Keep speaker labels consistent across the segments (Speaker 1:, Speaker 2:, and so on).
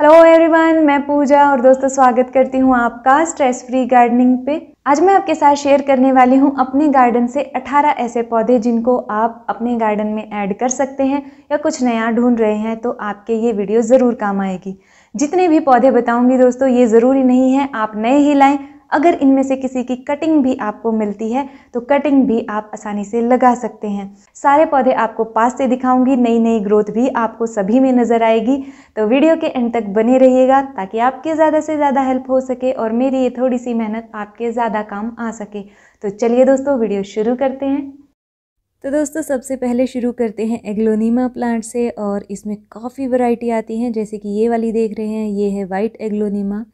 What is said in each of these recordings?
Speaker 1: hello everyone मैं पूजा और दोस्तों स्वागत करती हूँ आपका स्ट्रेस फ्री गार्डनिंग पे आज मैं आपके साथ शेयर करने वाली हूँ अपने गार्डन से 18 ऐसे पौधे जिनको आप अपने गार्डन में ऐड कर सकते हैं या कुछ नया ढूंढ रहे हैं तो आपके ये वीडियो ज़रूर काम आएगी जितने भी पौधे बताऊँगी दोस्तों ये ज़रूरी नहीं है आप नए ही लाएँ अगर इनमें से किसी की कटिंग भी आपको मिलती है तो कटिंग भी आप आसानी से लगा सकते हैं सारे पौधे आपको पास से दिखाऊंगी नई नई ग्रोथ भी आपको सभी में नज़र आएगी तो वीडियो के एंड तक बने रहिएगा ताकि आपके ज़्यादा से ज़्यादा हेल्प हो सके और मेरी ये थोड़ी सी मेहनत आपके ज़्यादा काम आ सके तो चलिए दोस्तों वीडियो शुरू करते हैं तो दोस्तों सबसे पहले शुरू करते हैं एग्लोनीमा प्लांट से और इसमें काफ़ी वैरायटी आती हैं जैसे कि ये वाली देख रहे हैं ये है वाइट एग्लोनीमा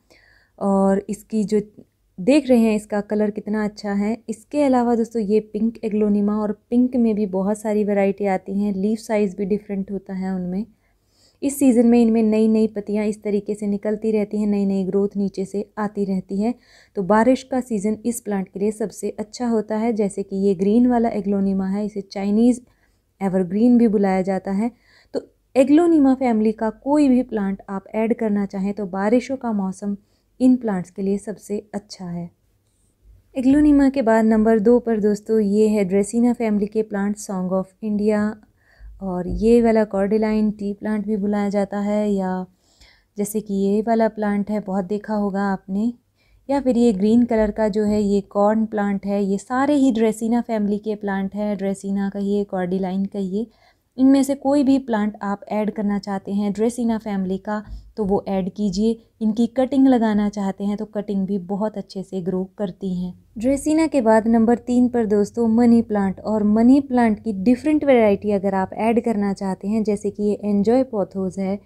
Speaker 1: और इसकी जो देख रहे हैं इसका कलर कितना अच्छा है इसके अलावा दोस्तों ये पिंक एग्लोनिमा और पिंक में भी बहुत सारी वैरायटी आती हैं लीफ साइज़ भी डिफरेंट होता है उनमें इस सीज़न में इनमें नई नई पत्तियां इस तरीके से निकलती रहती हैं नई नई ग्रोथ नीचे से आती रहती है तो बारिश का सीज़न इस प्लांट के लिए सबसे अच्छा होता है जैसे कि ये ग्रीन वाला एग्लोनिमा है इसे चाइनीज़ एवरग्रीन भी बुलाया जाता है तो एग्लोनीमा फैमिली का कोई भी प्लांट आप ऐड करना चाहें तो बारिशों का मौसम इन प्लांट्स के लिए सबसे अच्छा है एग्लोनीमा के बाद नंबर दो पर दोस्तों ये है ड्रेसिना फैमिली के प्लांट सॉन्ग ऑफ इंडिया और ये वाला कॉर्डिलाइन टी प्लांट भी बुलाया जाता है या जैसे कि ये वाला प्लांट है बहुत देखा होगा आपने या फिर ये ग्रीन कलर का जो है ये कॉर्न प्लांट है ये सारे ही ड्रेसिना फैमिली के प्लांट हैं ड्रेसिना कहिए कॉर्डिलाइन कहिए इनमें से कोई भी प्लांट आप ऐड करना चाहते हैं ड्रेसिना फैमिली का तो वो ऐड कीजिए इनकी कटिंग लगाना चाहते हैं तो कटिंग भी बहुत अच्छे से ग्रो करती हैं ड्रेसिना के बाद नंबर तीन पर दोस्तों मनी प्लांट और मनी प्लांट की डिफरेंट वेराइटी अगर आप ऐड करना चाहते हैं जैसे कि ये एन्जॉय पोथोज है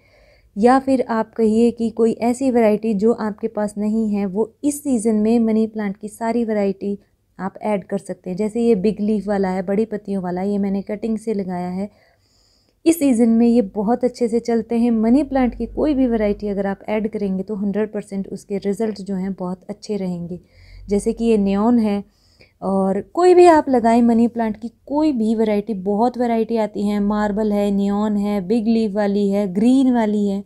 Speaker 1: या फिर आप कहिए कि कोई ऐसी वैरायटी जो आपके पास नहीं है वो इस सीज़न में मनी प्लांट की सारी वैरायटी आप ऐड कर सकते हैं जैसे ये बिग लीफ वाला है बड़ी पत्तियों वाला ये मैंने कटिंग से लगाया है इस सीज़न में ये बहुत अच्छे से चलते हैं मनी प्लांट की कोई भी वैरायटी अगर आप ऐड करेंगे तो हंड्रेड परसेंट उसके रिज़ल्ट जो हैं बहुत अच्छे रहेंगे जैसे कि ये न्योन है और कोई भी आप लगाएं मनी प्लांट की कोई भी वैरायटी बहुत वैरायटी आती हैं मार्बल है नियॉन है बिग लीव वाली है ग्रीन वाली है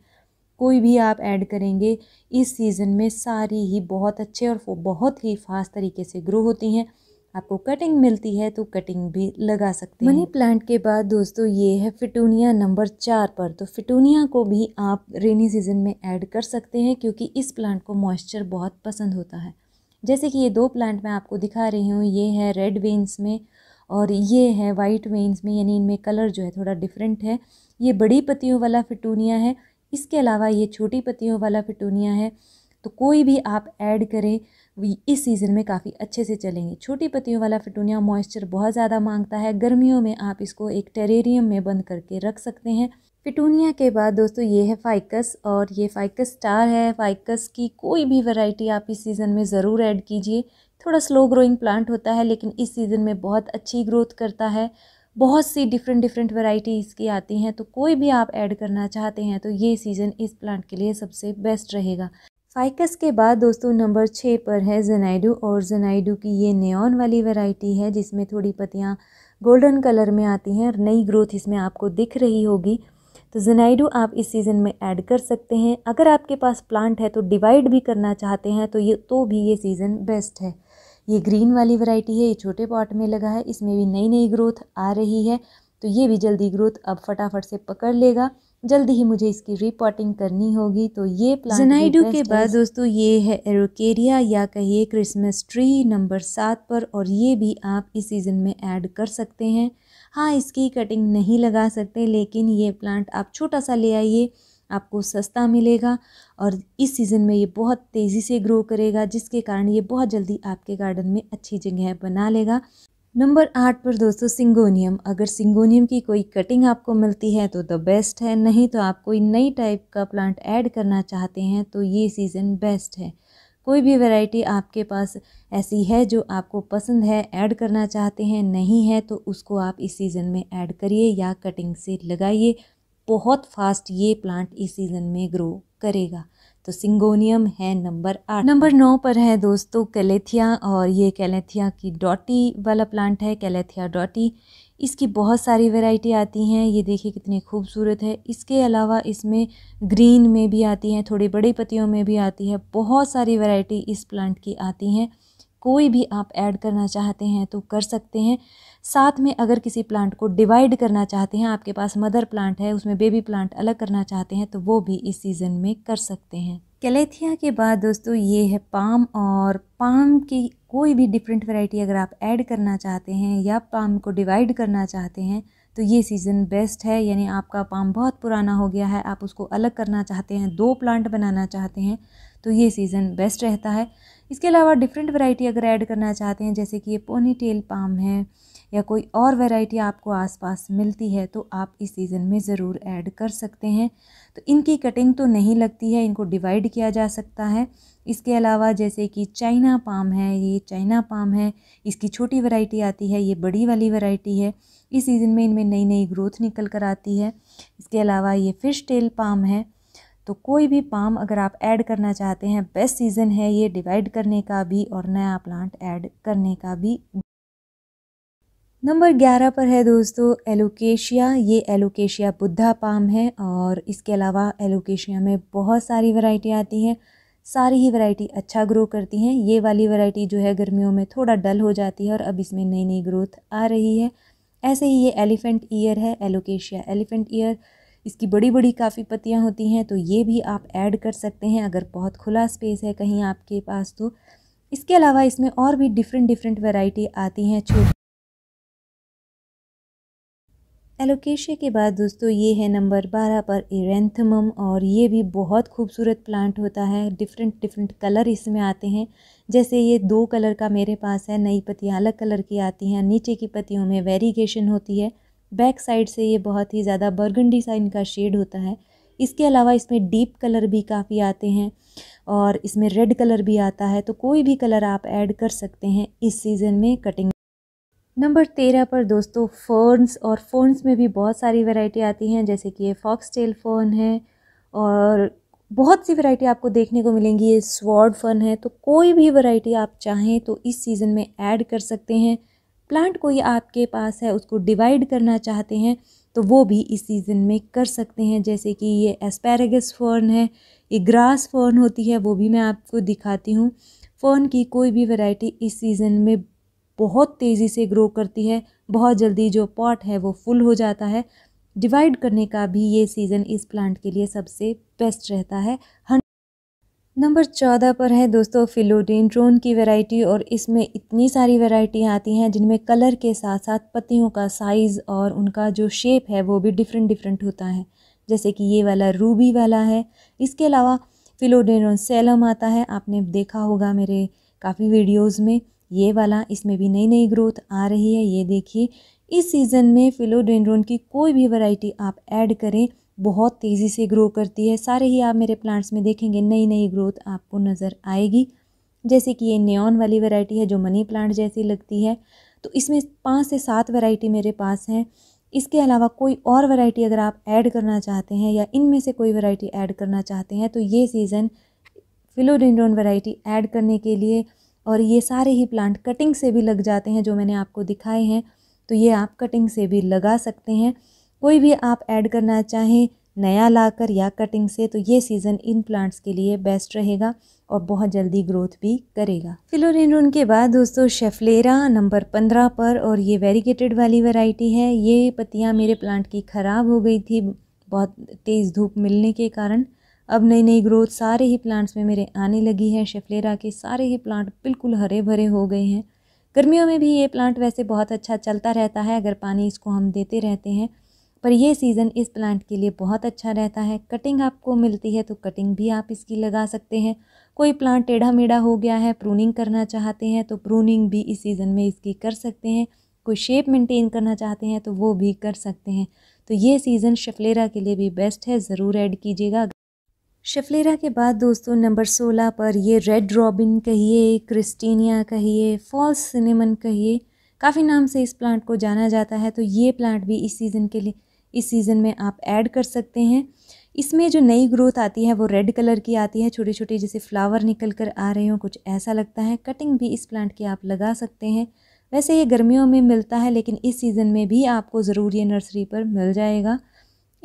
Speaker 1: कोई भी आप ऐड करेंगे इस सीज़न में सारी ही बहुत अच्छे और बहुत ही फास्ट तरीके से ग्रो होती हैं आपको कटिंग मिलती है तो कटिंग भी लगा सकते हैं मनी प्लांट के बाद दोस्तों ये है फिटूनिया नंबर चार पर तो फिटूनिया को भी आप रेनी सीजन में ऐड कर सकते हैं क्योंकि इस प्लांट को मॉइस्चर बहुत पसंद होता है जैसे कि ये दो प्लांट मैं आपको दिखा रही हूँ ये है रेड वेंस में और ये है वाइट वेंस में यानी इनमें कलर जो है थोड़ा डिफरेंट है ये बड़ी पत्तियों वाला फिटूनिया है इसके अलावा ये छोटी पत्तियों वाला फिटूनिया है तो कोई भी आप ऐड करें इस सीज़न में काफ़ी अच्छे से चलेंगे छोटी पत्तियों वाला फिटूनिया मॉइस्चर बहुत ज़्यादा मांगता है गर्मियों में आप इसको एक टेरेरियम में बंद करके रख सकते हैं फिटूनिया के बाद दोस्तों ये है फाइकस और ये फाइकस स्टार है फाइकस की कोई भी वैरायटी आप इस सीज़न में ज़रूर ऐड कीजिए थोड़ा स्लो ग्रोइंग प्लांट होता है लेकिन इस सीज़न में बहुत अच्छी ग्रोथ करता है बहुत सी डिफरेंट डिफरेंट वैरायटी इसकी आती हैं तो कोई भी आप ऐड करना चाहते हैं तो ये सीज़न इस प्लांट के लिए सबसे बेस्ट रहेगा फाइकस के बाद दोस्तों नंबर छः पर है जनाइडू और जनाइडू की ये नेन वाली वैरायटी है जिसमें थोड़ी पत्तियाँ गोल्डन कलर में आती हैं और नई ग्रोथ इसमें आपको दिख रही होगी तो जनाइडू आप इस सीज़न में ऐड कर सकते हैं अगर आपके पास प्लांट है तो डिवाइड भी करना चाहते हैं तो ये तो भी ये सीज़न बेस्ट है ये ग्रीन वाली वैरायटी है ये छोटे पॉट में लगा है इसमें भी नई नई ग्रोथ आ रही है तो ये भी जल्दी ग्रोथ अब फटाफट से पकड़ लेगा जल्दी ही मुझे इसकी रिपोर्टिंग करनी होगी तो ये प्लांट के बाद दोस्तों ये है एरोकेरिया या कहिए क्रिसमस ट्री नंबर सात पर और ये भी आप इस सीज़न में ऐड कर सकते हैं हाँ इसकी कटिंग नहीं लगा सकते लेकिन ये प्लांट आप छोटा सा ले आइए आपको सस्ता मिलेगा और इस सीज़न में ये बहुत तेज़ी से ग्रो करेगा जिसके कारण ये बहुत जल्दी आपके गार्डन में अच्छी जगह बना लेगा नंबर आठ पर दोस्तों सिंगोनियम अगर सिंगोनियम की कोई कटिंग आपको मिलती है तो द बेस्ट है नहीं तो आप कोई नई टाइप का प्लांट ऐड करना चाहते हैं तो ये सीज़न बेस्ट है कोई भी वैरायटी आपके पास ऐसी है जो आपको पसंद है ऐड करना चाहते हैं नहीं है तो उसको आप इस सीज़न में ऐड करिए या कटिंग से लगाइए बहुत फास्ट ये प्लांट इस सीज़न में ग्रो करेगा तो सिंगोनियम है नंबर आठ नंबर नौ पर है दोस्तों कैलेथिया और ये कैलेथिया की डॉटी वाला प्लांट है कैलेथिया डॉटी इसकी बहुत सारी वैरायटी आती हैं ये देखिए कितनी खूबसूरत है इसके अलावा इसमें ग्रीन में भी आती हैं थोड़ी बड़ी पतियों में भी आती है बहुत सारी वेराइटी इस प्लांट की आती हैं कोई भी आप ऐड करना चाहते हैं तो कर सकते हैं साथ में अगर किसी प्लांट को डिवाइड करना चाहते हैं आपके पास मदर प्लांट है उसमें बेबी प्लांट अलग करना चाहते हैं तो वो भी इस सीज़न में कर सकते हैं कैलेथिया के बाद दोस्तों ये है पाम और पाम की कोई भी डिफरेंट वैरायटी अगर आप ऐड करना चाहते हैं या पाम को डिवाइड करना चाहते हैं तो ये सीज़न बेस्ट है यानी आपका पाम बहुत पुराना हो गया है आप उसको अलग करना चाहते हैं दो प्लांट बनाना चाहते हैं तो ये सीज़न बेस्ट रहता है इसके अलावा डिफरेंट वैरायटी अगर ऐड करना चाहते हैं जैसे कि ये पोनी टेल पाम है या कोई और वैरायटी आपको आसपास मिलती है तो आप इस सीज़न में ज़रूर ऐड कर सकते हैं तो इनकी कटिंग तो नहीं लगती है इनको डिवाइड किया जा सकता है इसके अलावा जैसे कि चाइना पाम है ये चाइना पाम है इसकी छोटी वैरायटी आती है ये बड़ी वाली वैरायटी है इस सीज़न में इनमें नई नई ग्रोथ निकल कर आती है इसके अलावा ये फ़िश टेल पाम है तो कोई भी पाम अगर आप ऐड करना चाहते हैं बेस्ट सीज़न है ये डिवाइड करने का भी और नया प्लांट ऐड करने का भी नंबर ग्यारह पर है दोस्तों एलोकेशिया ये एलोकेशिया बुद्धा पाम है और इसके अलावा एलोकेशिया में बहुत सारी वैरायटी आती हैं सारी ही वैरायटी अच्छा ग्रो करती हैं ये वाली वैरायटी जो है गर्मियों में थोड़ा डल हो जाती है और अब इसमें नई नई ग्रोथ आ रही है ऐसे ही ये एलिफेंट ईयर है एलोकेशिया एलिफेंट ईयर इसकी बड़ी बड़ी काफ़ी पत्तियाँ होती हैं तो ये भी आप ऐड कर सकते हैं अगर बहुत खुला स्पेस है कहीं आपके पास तो इसके अलावा इसमें और भी डिफरेंट डिफरेंट वैरायटी आती हैं छोटी एलोकेशिया के बाद दोस्तों ये है नंबर बारह पर एरेंथमम और ये भी बहुत खूबसूरत प्लांट होता है डिफरेंट डिफरेंट कलर इसमें आते हैं जैसे ये दो कलर का मेरे पास है नई पत्तियाँ अलग कलर की आती हैं नीचे की पत्तियों में वेरिएशन होती है बैक साइड से ये बहुत ही ज़्यादा बर्गंडी सा इनका शेड होता है इसके अलावा इसमें डीप कलर भी काफ़ी आते हैं और इसमें रेड कलर भी आता है तो कोई भी कलर आप ऐड कर सकते हैं इस सीज़न में कटिंग नंबर तेरह पर दोस्तों फ़र्न्स और फोन्स में भी बहुत सारी वैरायटी आती हैं जैसे कि ये फॉक्स टेल फ़र्न है और बहुत सी वैरायटी आपको देखने को मिलेंगी ये स्वॉर्ड फर्न है तो कोई भी वैरायटी आप चाहें तो इस सीज़न में ऐड कर सकते हैं प्लांट कोई आपके पास है उसको डिवाइड करना चाहते हैं तो वो भी इस सीज़न में कर सकते हैं जैसे कि ये एस्पैरागस फर्न है ये ग्रास फर्न होती है वो भी मैं आपको दिखाती हूँ फ़र्न की कोई भी वैरायटी इस सीज़न में बहुत तेज़ी से ग्रो करती है बहुत जल्दी जो पॉट है वो फुल हो जाता है डिवाइड करने का भी ये सीज़न इस प्लांट के लिए सबसे बेस्ट रहता है नंबर चौदह पर है दोस्तों फिलोडेंड्रोन की वैरायटी और इसमें इतनी सारी वैरायटियाँ आती हैं जिनमें कलर के साथ साथ पत्तियों का साइज़ और उनका जो शेप है वो भी डिफरेंट डिफरेंट होता है जैसे कि ये वाला रूबी वाला है इसके अलावा फिलोडेंड्रोन सेलम आता है आपने देखा होगा मेरे काफ़ी वीडियोज़ में ये वाला इसमें भी नई नई ग्रोथ आ रही है ये देखिए इस सीज़न में फिलोडेंड्रोन की कोई भी वैरायटी आप ऐड करें बहुत तेज़ी से ग्रो करती है सारे ही आप मेरे प्लांट्स में देखेंगे नई नई ग्रोथ आपको नज़र आएगी जैसे कि ये नियॉन वाली वैरायटी है जो मनी प्लांट जैसी लगती है तो इसमें पाँच से सात वैरायटी मेरे पास हैं इसके अलावा कोई और वैरायटी अगर आप ऐड करना चाहते हैं या इनमें से कोई वैरायटी ऐड करना चाहते हैं तो ये सीज़न फिलोडेंड्रोन वैरायटी ऐड करने के लिए और ये सारे ही प्लांट कटिंग से भी लग जाते हैं जो मैंने आपको दिखाए हैं तो ये आप कटिंग से भी लगा सकते हैं कोई भी आप ऐड करना चाहें नया लाकर या कटिंग से तो ये सीज़न इन प्लांट्स के लिए बेस्ट रहेगा और बहुत जल्दी ग्रोथ भी करेगा फिलोरेनोन के बाद दोस्तों शेफलेरा नंबर पंद्रह पर और ये वेरीगेटेड वाली वैरायटी है ये पत्तियाँ मेरे प्लांट की ख़राब हो गई थी बहुत तेज़ धूप मिलने के कारण अब नई नई ग्रोथ सारे ही प्लांट्स में मेरे आने लगी है शेफलेरा के सारे ही प्लांट बिल्कुल हरे भरे हो गए हैं गर्मियों में भी ये प्लांट वैसे बहुत अच्छा चलता रहता है अगर पानी इसको हम देते रहते हैं पर यह सीज़न इस प्लांट के लिए बहुत अच्छा रहता है कटिंग आपको मिलती है तो कटिंग भी आप इसकी लगा सकते हैं कोई प्लांट टेढ़ा मेढ़ा हो गया है प्रूनिंग करना चाहते हैं तो प्रूनिंग भी इस सीज़न में इसकी कर सकते हैं कोई शेप मेंटेन करना चाहते हैं तो वो भी कर सकते हैं तो ये सीज़न शफलेरा के लिए भी बेस्ट है ज़रूर ऐड कीजिएगा शफलेरा के बाद दोस्तों नंबर सोलह पर ये रेड रॉबिन कहिए क्रिस्टीनिया कहिए फॉल्स सिनेमन कहिए काफ़ी नाम से इस प्लांट को जाना जाता है तो ये प्लांट भी इस सीज़न के लिए इस सीज़न में आप ऐड कर सकते हैं इसमें जो नई ग्रोथ आती है वो रेड कलर की आती है छोटे छोटे जैसे फ्लावर निकल कर आ रहे हों कुछ ऐसा लगता है कटिंग भी इस प्लांट की आप लगा सकते हैं वैसे ये गर्मियों में मिलता है लेकिन इस सीज़न में भी आपको ज़रूर ये नर्सरी पर मिल जाएगा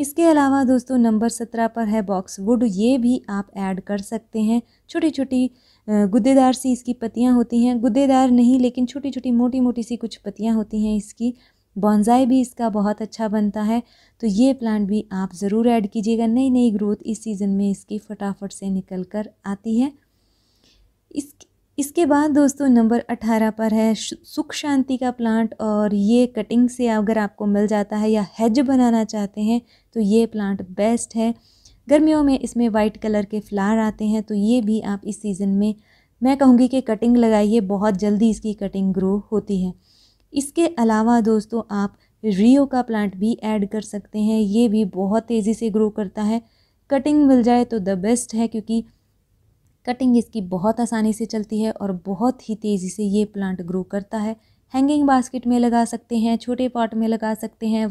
Speaker 1: इसके अलावा दोस्तों नंबर सत्रह पर है बॉक्स वुड ये भी आप ऐड कर सकते हैं छोटी छोटी गुद्देदार सी इसकी पत्तियाँ होती हैं गुद्देदार नहीं लेकिन छोटी छोटी मोटी मोटी सी कुछ पत्तियाँ होती हैं इसकी बॉन्जाई भी इसका बहुत अच्छा बनता है तो ये प्लांट भी आप ज़रूर ऐड कीजिएगा नई नई ग्रोथ इस सीज़न में इसकी फटाफट से निकल कर आती है इस इसके बाद दोस्तों नंबर 18 पर है सुख शांति का प्लांट और ये कटिंग से अगर आपको मिल जाता है या हेज बनाना चाहते हैं तो ये प्लांट बेस्ट है गर्मियों में इसमें वाइट कलर के फ्लावर आते हैं तो ये भी आप इस सीज़न में मैं कहूँगी कि कटिंग लगाइए बहुत जल्दी इसकी कटिंग ग्रो होती है इसके अलावा दोस्तों आप रियो का प्लांट भी ऐड कर सकते हैं ये भी बहुत तेज़ी से ग्रो करता है कटिंग मिल जाए तो द बेस्ट है क्योंकि कटिंग इसकी बहुत आसानी से चलती है और बहुत ही तेज़ी से ये प्लांट ग्रो करता है हैंगिंग बास्केट में लगा सकते हैं छोटे पॉट में लगा सकते हैं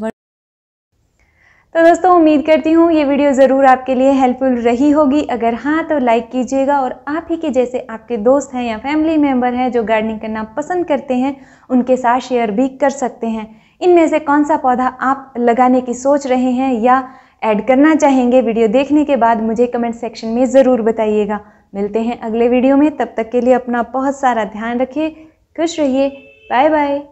Speaker 1: तो दोस्तों उम्मीद करती हूँ ये वीडियो ज़रूर आपके लिए हेल्पफुल रही होगी अगर हाँ तो लाइक कीजिएगा और आप ही के जैसे आपके दोस्त हैं या फैमिली मेम्बर हैं जो गार्डनिंग करना पसंद करते हैं उनके साथ शेयर भी कर सकते हैं इनमें से कौन सा पौधा आप लगाने की सोच रहे हैं या ऐड करना चाहेंगे वीडियो देखने के बाद मुझे कमेंट सेक्शन में ज़रूर बताइएगा मिलते हैं अगले वीडियो में तब तक के लिए अपना बहुत सारा ध्यान रखिए खुश रहिए बाय बाय